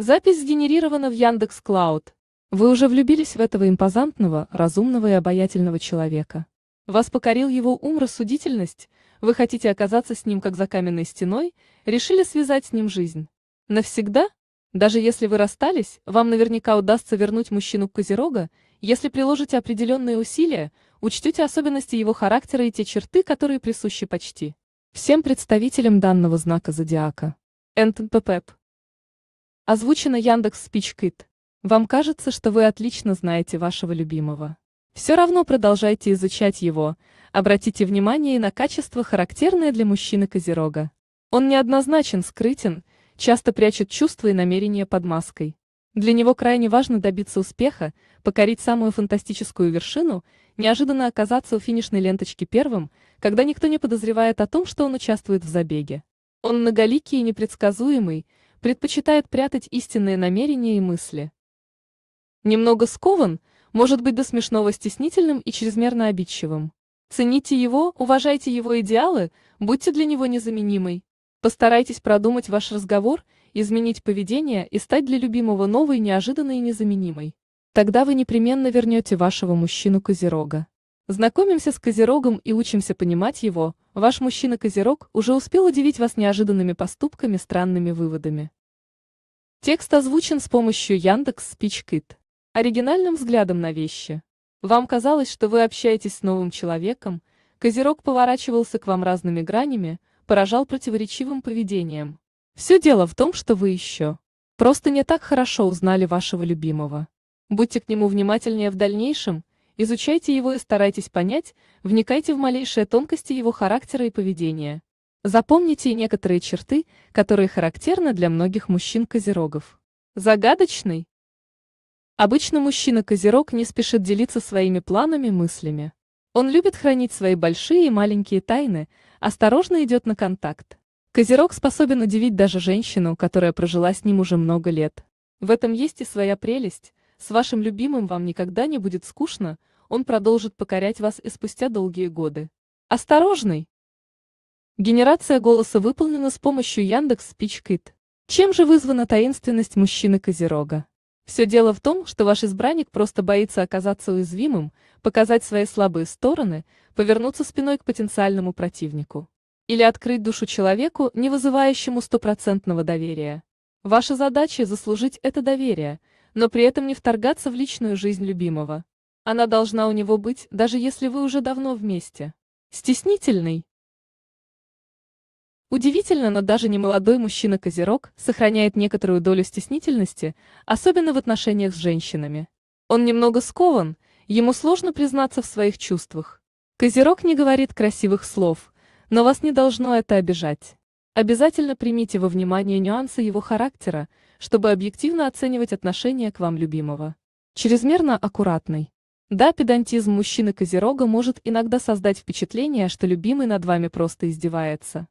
Запись сгенерирована в Яндекс Клауд. Вы уже влюбились в этого импозантного, разумного и обаятельного человека. Вас покорил его ум, рассудительность, вы хотите оказаться с ним как за каменной стеной, решили связать с ним жизнь. Навсегда? Даже если вы расстались, вам наверняка удастся вернуть мужчину Козерога, если приложите определенные усилия, учтете особенности его характера и те черты, которые присущи почти всем представителям данного знака зодиака. НТПП. Озвучено Яндекс Спичкит. Вам кажется, что вы отлично знаете вашего любимого. Все равно продолжайте изучать его. Обратите внимание и на качество, характерное для мужчины Козерога. Он неоднозначен, скрытен, часто прячет чувства и намерения под маской. Для него крайне важно добиться успеха, покорить самую фантастическую вершину, неожиданно оказаться у финишной ленточки первым, когда никто не подозревает о том, что он участвует в забеге. Он многоликий и непредсказуемый, предпочитает прятать истинные намерения и мысли. Немного скован, может быть до смешного стеснительным и чрезмерно обидчивым. Цените его, уважайте его идеалы, будьте для него незаменимой. Постарайтесь продумать ваш разговор, изменить поведение и стать для любимого новой, неожиданной и незаменимой. Тогда вы непременно вернете вашего мужчину Козерога. Знакомимся с Козерогом и учимся понимать его, Ваш мужчина-козерог уже успел удивить вас неожиданными поступками, странными выводами. Текст озвучен с помощью Яндекс Спичкит. Оригинальным взглядом на вещи. Вам казалось, что вы общаетесь с новым человеком, козерог поворачивался к вам разными гранями, поражал противоречивым поведением. Все дело в том, что вы еще просто не так хорошо узнали вашего любимого. Будьте к нему внимательнее в дальнейшем, Изучайте его и старайтесь понять, вникайте в малейшие тонкости его характера и поведения. Запомните некоторые черты, которые характерны для многих мужчин-козерогов. Загадочный. Обычно мужчина-козерог не спешит делиться своими планами, мыслями. Он любит хранить свои большие и маленькие тайны, осторожно идет на контакт. Козерог способен удивить даже женщину, которая прожила с ним уже много лет. В этом есть и своя прелесть. С вашим любимым вам никогда не будет скучно, он продолжит покорять вас и спустя долгие годы. Осторожный! Генерация голоса выполнена с помощью Яндекс Спичкит. Чем же вызвана таинственность мужчины Козерога? Все дело в том, что ваш избранник просто боится оказаться уязвимым, показать свои слабые стороны, повернуться спиной к потенциальному противнику. Или открыть душу человеку, не вызывающему стопроцентного доверия. Ваша задача – заслужить это доверие, но при этом не вторгаться в личную жизнь любимого. Она должна у него быть, даже если вы уже давно вместе. Стеснительный. Удивительно, но даже немолодой мужчина-козерог сохраняет некоторую долю стеснительности, особенно в отношениях с женщинами. Он немного скован, ему сложно признаться в своих чувствах. Козерог не говорит красивых слов, но вас не должно это обижать. Обязательно примите во внимание нюансы его характера, чтобы объективно оценивать отношение к вам любимого. Чрезмерно аккуратный. Да, педантизм мужчины-козерога может иногда создать впечатление, что любимый над вами просто издевается.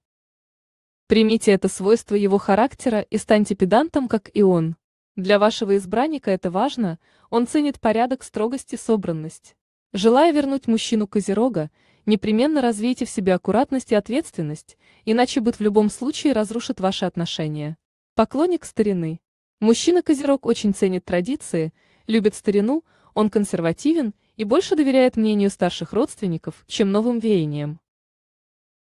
Примите это свойство его характера и станьте педантом, как и он. Для вашего избранника это важно, он ценит порядок, строгость и собранность. Желая вернуть мужчину-козерога, непременно развейте в себе аккуратность и ответственность, иначе быт в любом случае разрушит ваши отношения. Поклонник старины. Мужчина-козерог очень ценит традиции, любит старину – он консервативен и больше доверяет мнению старших родственников, чем новым веяниям.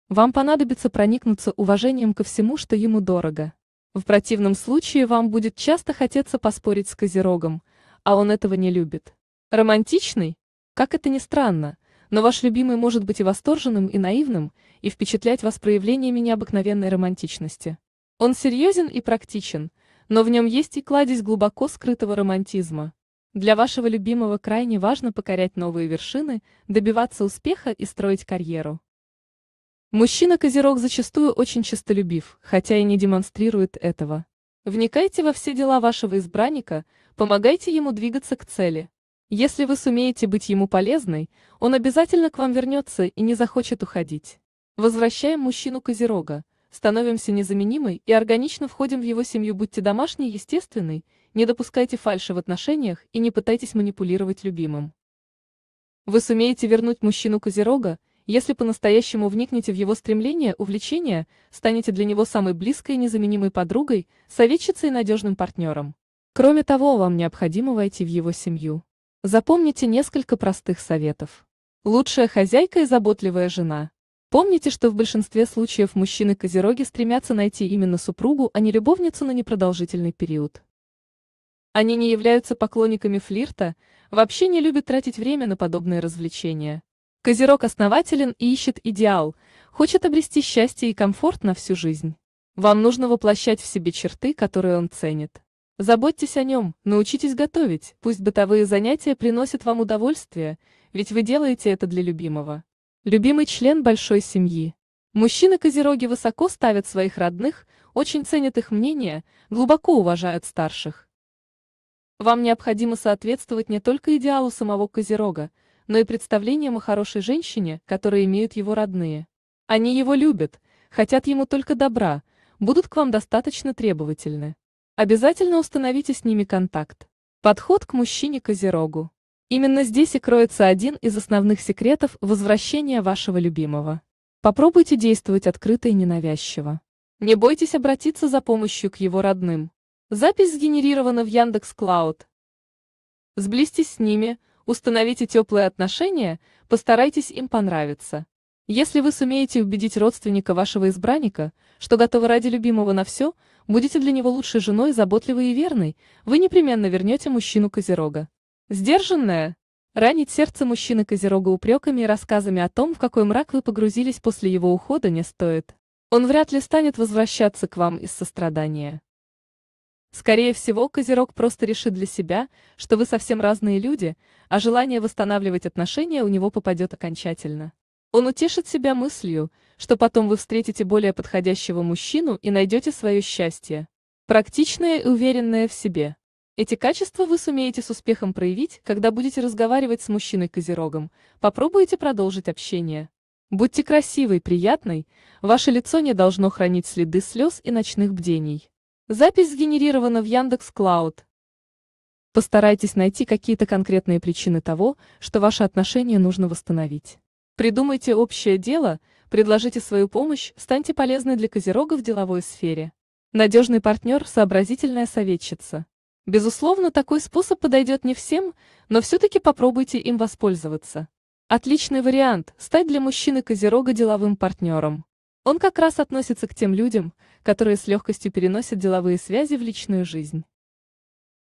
Вам понадобится проникнуться уважением ко всему, что ему дорого. В противном случае вам будет часто хотеться поспорить с Козерогом, а он этого не любит. Романтичный? Как это ни странно, но ваш любимый может быть и восторженным, и наивным, и впечатлять вас проявлениями необыкновенной романтичности. Он серьезен и практичен, но в нем есть и кладезь глубоко скрытого романтизма. Для вашего любимого крайне важно покорять новые вершины, добиваться успеха и строить карьеру. Мужчина-козерог зачастую очень честолюбив, хотя и не демонстрирует этого. Вникайте во все дела вашего избранника, помогайте ему двигаться к цели. Если вы сумеете быть ему полезной, он обязательно к вам вернется и не захочет уходить. Возвращаем мужчину-козерога, становимся незаменимой и органично входим в его семью, будьте домашней, естественной, не допускайте фальши в отношениях и не пытайтесь манипулировать любимым. Вы сумеете вернуть мужчину Козерога, если по-настоящему вникнете в его стремления, увлечения, станете для него самой близкой и незаменимой подругой, советчицей и надежным партнером. Кроме того, вам необходимо войти в его семью. Запомните несколько простых советов. Лучшая хозяйка и заботливая жена. Помните, что в большинстве случаев мужчины-козероги стремятся найти именно супругу, а не любовницу на непродолжительный период. Они не являются поклонниками флирта, вообще не любят тратить время на подобные развлечения. Козерог основателен и ищет идеал, хочет обрести счастье и комфорт на всю жизнь. Вам нужно воплощать в себе черты, которые он ценит. Заботьтесь о нем, научитесь готовить, пусть бытовые занятия приносят вам удовольствие, ведь вы делаете это для любимого. Любимый член большой семьи. Мужчины-козероги высоко ставят своих родных, очень ценят их мнение, глубоко уважают старших. Вам необходимо соответствовать не только идеалу самого Козерога, но и представлениям о хорошей женщине, которые имеют его родные. Они его любят, хотят ему только добра, будут к вам достаточно требовательны. Обязательно установите с ними контакт. Подход к мужчине-козерогу. Именно здесь и кроется один из основных секретов возвращения вашего любимого. Попробуйте действовать открыто и ненавязчиво. Не бойтесь обратиться за помощью к его родным. Запись сгенерирована в Яндекс Клауд. Сблизьтесь с ними, установите теплые отношения, постарайтесь им понравиться. Если вы сумеете убедить родственника вашего избранника, что готовы ради любимого на все, будете для него лучшей женой, заботливой и верной, вы непременно вернете мужчину Козерога. Сдержанная. Ранить сердце мужчины Козерога упреками и рассказами о том, в какой мрак вы погрузились после его ухода, не стоит. Он вряд ли станет возвращаться к вам из сострадания. Скорее всего, Козерог просто решит для себя, что вы совсем разные люди, а желание восстанавливать отношения у него попадет окончательно. Он утешит себя мыслью, что потом вы встретите более подходящего мужчину и найдете свое счастье. Практичное и уверенное в себе. Эти качества вы сумеете с успехом проявить, когда будете разговаривать с мужчиной-козерогом. Попробуйте продолжить общение. Будьте красивой, приятной, ваше лицо не должно хранить следы слез и ночных бдений. Запись сгенерирована в Яндекс Клауд. Постарайтесь найти какие-то конкретные причины того, что ваши отношения нужно восстановить. Придумайте общее дело, предложите свою помощь, станьте полезны для козерога в деловой сфере. Надежный партнер, сообразительная советчица. Безусловно, такой способ подойдет не всем, но все-таки попробуйте им воспользоваться. Отличный вариант – стать для мужчины козерога деловым партнером. Он как раз относится к тем людям, которые с легкостью переносят деловые связи в личную жизнь.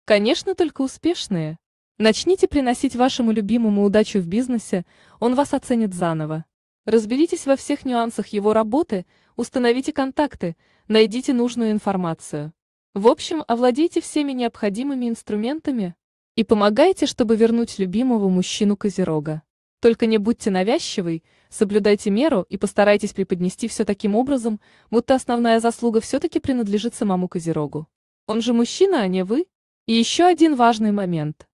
Конечно, только успешные. Начните приносить вашему любимому удачу в бизнесе, он вас оценит заново. Разберитесь во всех нюансах его работы, установите контакты, найдите нужную информацию. В общем, овладейте всеми необходимыми инструментами и помогайте, чтобы вернуть любимого мужчину Козерога. Только не будьте навязчивой, соблюдайте меру и постарайтесь преподнести все таким образом, будто основная заслуга все-таки принадлежит самому Козерогу. Он же мужчина, а не вы. И еще один важный момент.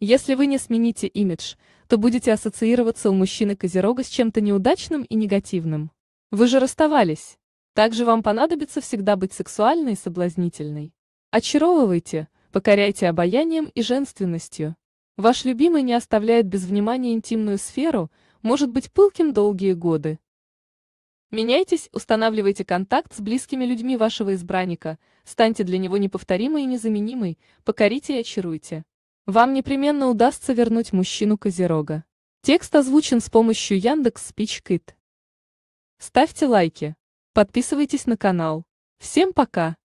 Если вы не смените имидж, то будете ассоциироваться у мужчины Козерога с чем-то неудачным и негативным. Вы же расставались. Также вам понадобится всегда быть сексуальной и соблазнительной. Очаровывайте, покоряйте обаянием и женственностью. Ваш любимый не оставляет без внимания интимную сферу – может быть пылким долгие годы. Меняйтесь, устанавливайте контакт с близкими людьми вашего избранника, станьте для него неповторимой и незаменимой, покорите и очаруйте. Вам непременно удастся вернуть мужчину Козерога. Текст озвучен с помощью Яндекс Спичкит. Ставьте лайки. Подписывайтесь на канал. Всем пока!